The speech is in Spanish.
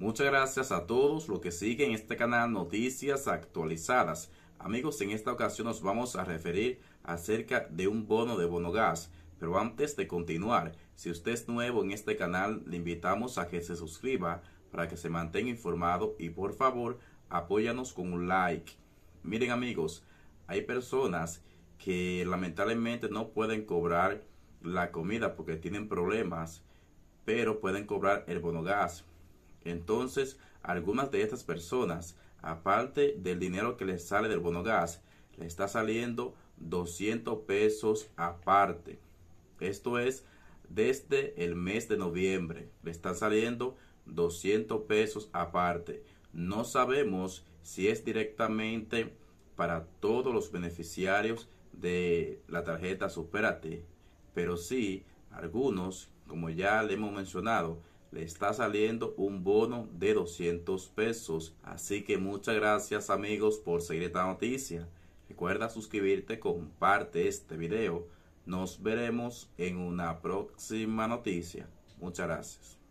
Muchas gracias a todos los que siguen este canal Noticias Actualizadas. Amigos, en esta ocasión nos vamos a referir acerca de un bono de bonogás. Pero antes de continuar, si usted es nuevo en este canal, le invitamos a que se suscriba para que se mantenga informado y por favor, apóyanos con un like. Miren amigos, hay personas que lamentablemente no pueden cobrar la comida porque tienen problemas, pero pueden cobrar el bono gas. Entonces, algunas de estas personas, aparte del dinero que les sale del bono gas, le está saliendo 200 pesos aparte. Esto es desde el mes de noviembre. Le están saliendo 200 pesos aparte. No sabemos si es directamente para todos los beneficiarios de la tarjeta Superate, pero sí algunos, como ya le hemos mencionado, le está saliendo un bono de 200 pesos. Así que muchas gracias amigos por seguir esta noticia. Recuerda suscribirte, comparte este video. Nos veremos en una próxima noticia. Muchas gracias.